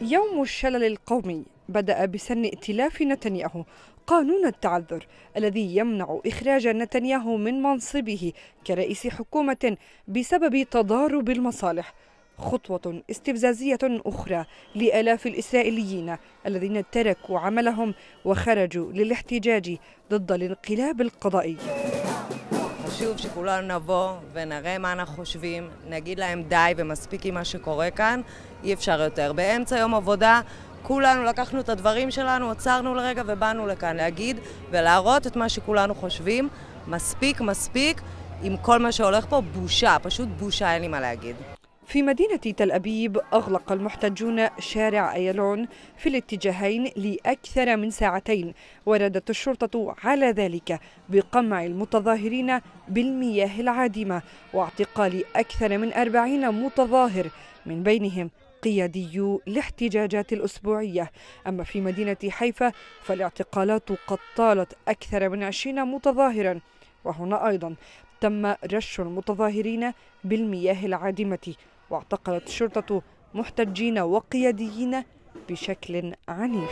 يوم الشلل القومي بدأ بسن ائتلاف نتنياهو قانون التعذر الذي يمنع إخراج نتنياهو من منصبه كرئيس حكومة بسبب تضارب المصالح خطوة استفزازية أخرى لآلاف الإسرائيليين الذين تركوا عملهم وخرجوا للاحتجاج ضد الانقلاب القضائي חשוב שכולנו נבוא ונראה מה אנחנו חושבים, נגיד להם די ומספיק עם מה שקורה כאן, אי אפשר יותר. באמצע יום עבודה כולנו לקחנו את הדברים שלנו, עצרנו לרגע ובאנו לכאן להגיד ולהראות את מה שכולנו חושבים. מספיק, מספיק, עם כל מה שהולך פה, בושה, פשוט בושה, אין לי מה להגיד. في مدينة تل أبيب أغلق المحتجون شارع أيلون في الاتجاهين لأكثر من ساعتين وردت الشرطة على ذلك بقمع المتظاهرين بالمياه العادمة واعتقال أكثر من أربعين متظاهر من بينهم قياديو الاحتجاجات الأسبوعية أما في مدينة حيفا فالاعتقالات قد طالت أكثر من عشرين متظاهرا وهنا أيضا تم رش المتظاهرين بالمياه العادمة واعتقلت الشرطة محتجين وقياديين بشكل عنيف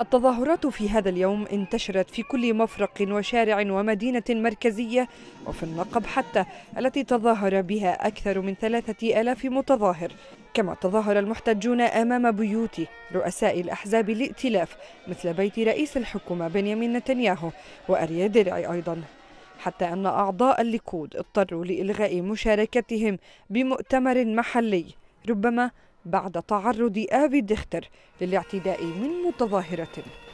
التظاهرات في هذا اليوم انتشرت في كل مفرق وشارع ومدينة مركزية وفي النقب حتى التي تظاهر بها أكثر من ثلاثة ألاف متظاهر كما تظاهر المحتجون أمام بيوت رؤساء الأحزاب الائتلاف مثل بيت رئيس الحكومة بنيامين نتنياهو وأريا درعي أيضاً حتى أن أعضاء الليكود اضطروا لإلغاء مشاركتهم بمؤتمر محلي ربما بعد تعرض آبي دختر للاعتداء من متظاهرة